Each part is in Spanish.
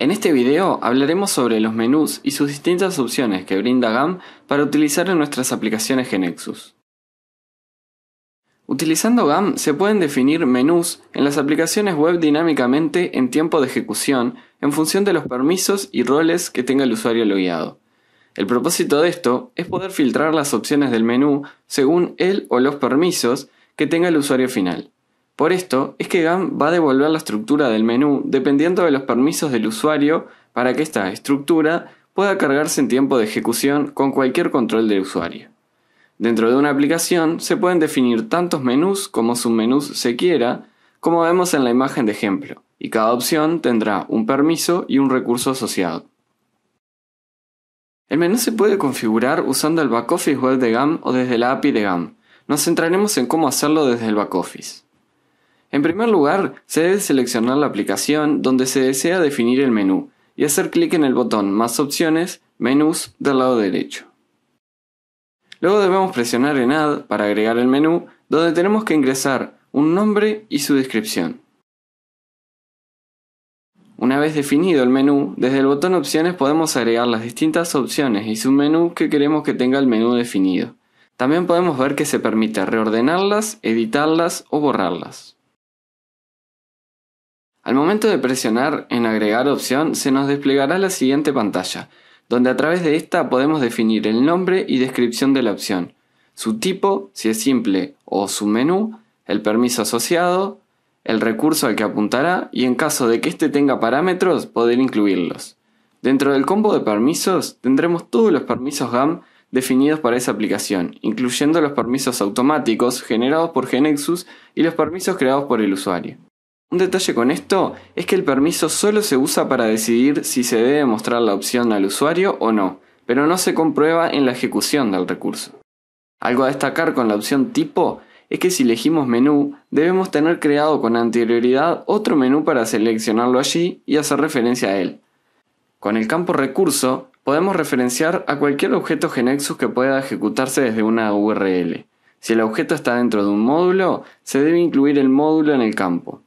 En este video hablaremos sobre los menús y sus distintas opciones que brinda GAM para utilizar en nuestras aplicaciones Genexus. Utilizando GAM se pueden definir menús en las aplicaciones web dinámicamente en tiempo de ejecución en función de los permisos y roles que tenga el usuario logueado. El propósito de esto es poder filtrar las opciones del menú según él o los permisos que tenga el usuario final. Por esto es que GAM va a devolver la estructura del menú dependiendo de los permisos del usuario para que esta estructura pueda cargarse en tiempo de ejecución con cualquier control del usuario. Dentro de una aplicación se pueden definir tantos menús como submenús se quiera, como vemos en la imagen de ejemplo, y cada opción tendrá un permiso y un recurso asociado. El menú se puede configurar usando el backoffice web de GAM o desde la API de GAM. Nos centraremos en cómo hacerlo desde el backoffice. En primer lugar, se debe seleccionar la aplicación donde se desea definir el menú y hacer clic en el botón Más opciones, Menús del lado derecho. Luego debemos presionar en Add para agregar el menú donde tenemos que ingresar un nombre y su descripción. Una vez definido el menú, desde el botón Opciones podemos agregar las distintas opciones y su menú que queremos que tenga el menú definido. También podemos ver que se permite reordenarlas, editarlas o borrarlas. Al momento de presionar en agregar opción se nos desplegará la siguiente pantalla, donde a través de esta podemos definir el nombre y descripción de la opción, su tipo, si es simple, o su menú, el permiso asociado, el recurso al que apuntará y en caso de que éste tenga parámetros poder incluirlos. Dentro del combo de permisos tendremos todos los permisos GAM definidos para esa aplicación, incluyendo los permisos automáticos generados por Genexus y los permisos creados por el usuario. Un detalle con esto es que el permiso solo se usa para decidir si se debe mostrar la opción al usuario o no, pero no se comprueba en la ejecución del recurso. Algo a destacar con la opción tipo es que si elegimos menú, debemos tener creado con anterioridad otro menú para seleccionarlo allí y hacer referencia a él. Con el campo recurso, podemos referenciar a cualquier objeto Genexus que pueda ejecutarse desde una URL. Si el objeto está dentro de un módulo, se debe incluir el módulo en el campo.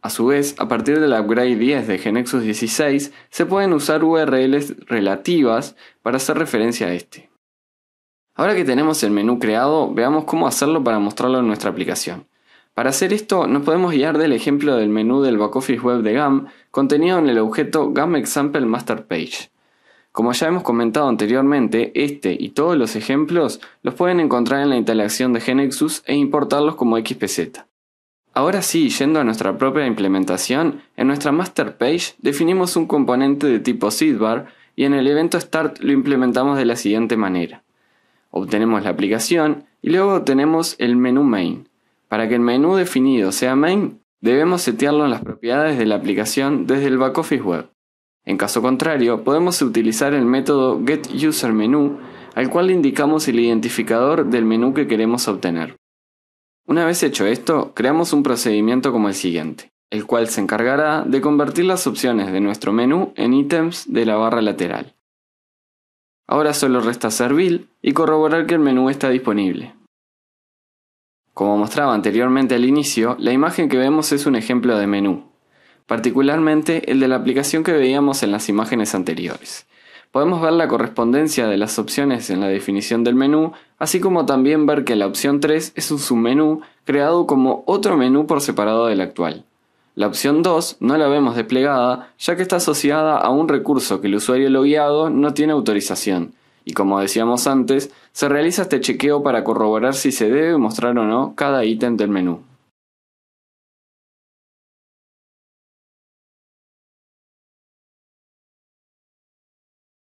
A su vez, a partir del upgrade 10 de Genexus 16, se pueden usar URLs relativas para hacer referencia a este. Ahora que tenemos el menú creado, veamos cómo hacerlo para mostrarlo en nuestra aplicación. Para hacer esto, nos podemos guiar del ejemplo del menú del backoffice web de GAM contenido en el objeto GAM Example Master Page. Como ya hemos comentado anteriormente, este y todos los ejemplos los pueden encontrar en la instalación de Genexus e importarlos como XPZ. Ahora sí, yendo a nuestra propia implementación, en nuestra master page definimos un componente de tipo seedbar y en el evento start lo implementamos de la siguiente manera. Obtenemos la aplicación y luego tenemos el menú main. Para que el menú definido sea main, debemos setearlo en las propiedades de la aplicación desde el backoffice web. En caso contrario, podemos utilizar el método getUserMenu al cual le indicamos el identificador del menú que queremos obtener. Una vez hecho esto, creamos un procedimiento como el siguiente, el cual se encargará de convertir las opciones de nuestro menú en ítems de la barra lateral. Ahora solo resta servir y corroborar que el menú está disponible. Como mostraba anteriormente al inicio, la imagen que vemos es un ejemplo de menú, particularmente el de la aplicación que veíamos en las imágenes anteriores. Podemos ver la correspondencia de las opciones en la definición del menú, así como también ver que la opción 3 es un submenú creado como otro menú por separado del actual. La opción 2 no la vemos desplegada ya que está asociada a un recurso que el usuario logueado no tiene autorización, y como decíamos antes, se realiza este chequeo para corroborar si se debe mostrar o no cada ítem del menú.